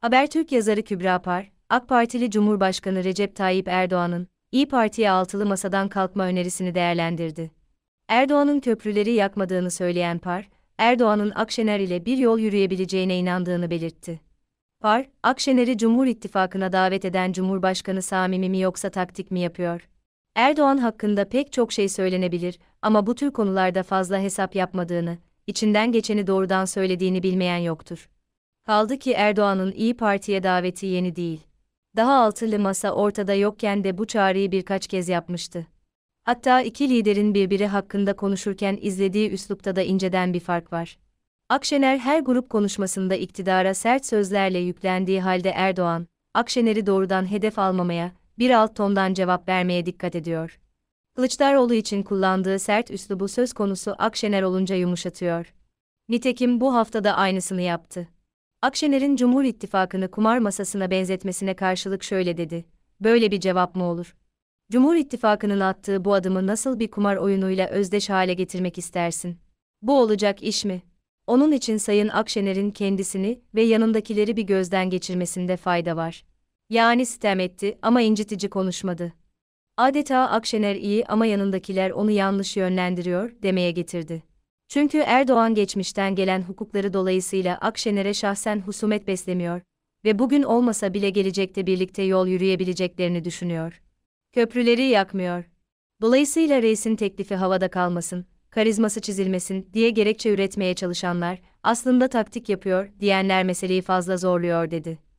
Habertürk yazarı Kübra Par, AK Partili Cumhurbaşkanı Recep Tayyip Erdoğan'ın İyi Parti'ye altılı masadan kalkma önerisini değerlendirdi. Erdoğan'ın köprüleri yakmadığını söyleyen Par, Erdoğan'ın Akşener ile bir yol yürüyebileceğine inandığını belirtti. Par, Akşener'i Cumhur İttifakı'na davet eden Cumhurbaşkanı Samimi mi yoksa taktik mi yapıyor? Erdoğan hakkında pek çok şey söylenebilir ama bu tür konularda fazla hesap yapmadığını, içinden geçeni doğrudan söylediğini bilmeyen yoktur. Kaldı ki Erdoğan'ın İyi Parti'ye daveti yeni değil. Daha altılı masa ortada yokken de bu çağrıyı birkaç kez yapmıştı. Hatta iki liderin birbiri hakkında konuşurken izlediği üslupta da inceden bir fark var. Akşener her grup konuşmasında iktidara sert sözlerle yüklendiği halde Erdoğan, Akşener'i doğrudan hedef almamaya, bir alt tondan cevap vermeye dikkat ediyor. Kılıçdaroğlu için kullandığı sert üslubu söz konusu Akşener olunca yumuşatıyor. Nitekim bu haftada aynısını yaptı. Akşener'in Cumhur İttifakı'nı kumar masasına benzetmesine karşılık şöyle dedi. Böyle bir cevap mı olur? Cumhur İttifakı'nın attığı bu adımı nasıl bir kumar oyunuyla özdeş hale getirmek istersin? Bu olacak iş mi? Onun için Sayın Akşener'in kendisini ve yanındakileri bir gözden geçirmesinde fayda var. Yani sistem etti ama incitici konuşmadı. Adeta Akşener iyi ama yanındakiler onu yanlış yönlendiriyor demeye getirdi. Çünkü Erdoğan geçmişten gelen hukukları dolayısıyla Akşener'e şahsen husumet beslemiyor ve bugün olmasa bile gelecekte birlikte yol yürüyebileceklerini düşünüyor. Köprüleri yakmıyor. Dolayısıyla reisin teklifi havada kalmasın, karizması çizilmesin diye gerekçe üretmeye çalışanlar aslında taktik yapıyor diyenler meseleyi fazla zorluyor dedi.